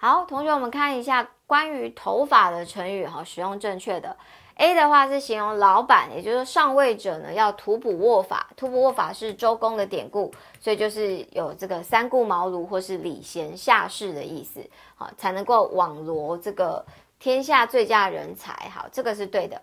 好，同学，我们看一下关于头发的成语哈，使用正确的。A 的话是形容老板，也就是上位者呢，要图补握法。图补握法是周公的典故，所以就是有这个三顾茅庐或是礼贤下士的意思，好，才能够网罗这个天下最佳人才，好，这个是对的。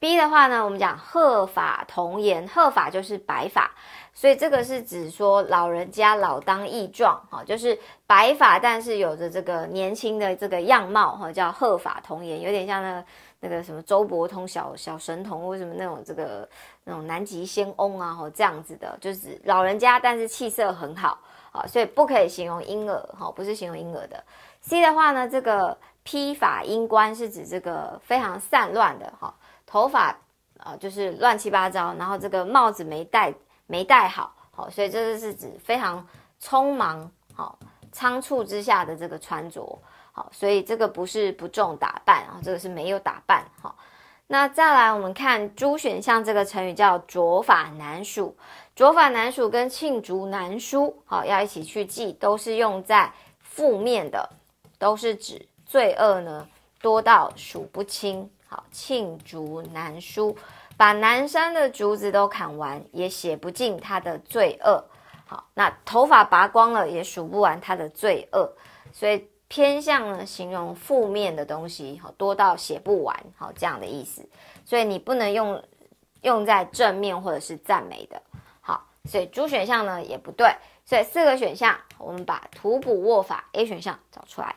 B 的话呢，我们讲鹤发童颜，鹤发就是白发，所以这个是指说老人家老当益壮哈，就是白发，但是有着这个年轻的这个样貌哈，叫鹤发童颜，有点像那那个什么周伯通小小神童，或什么那种这个那种南极仙翁啊，哈这样子的，就是老人家但是气色很好啊，所以不可以形容婴儿哈，不是形容婴儿的。C 的话呢，这个披发缨冠是指这个非常散乱的哈。头发啊，就是乱七八糟，然后这个帽子没戴没戴好，好，所以这个是指非常匆忙，好仓促之下的这个穿着，好，所以这个不是不重打扮，啊，这个是没有打扮，好，那再来我们看朱选项这个成语叫“浊法难数”，“浊法难数”跟“罄竹难书”，好，要一起去记，都是用在负面的，都是指罪恶呢多到数不清。好，罄竹难书，把南山的竹子都砍完，也写不尽他的罪恶。好，那头发拔光了，也数不完他的罪恶。所以偏向呢，形容负面的东西，好多到写不完，好这样的意思。所以你不能用用在正面或者是赞美的。好，所以主选项呢也不对。所以四个选项，我们把图补握法 A 选项找出来。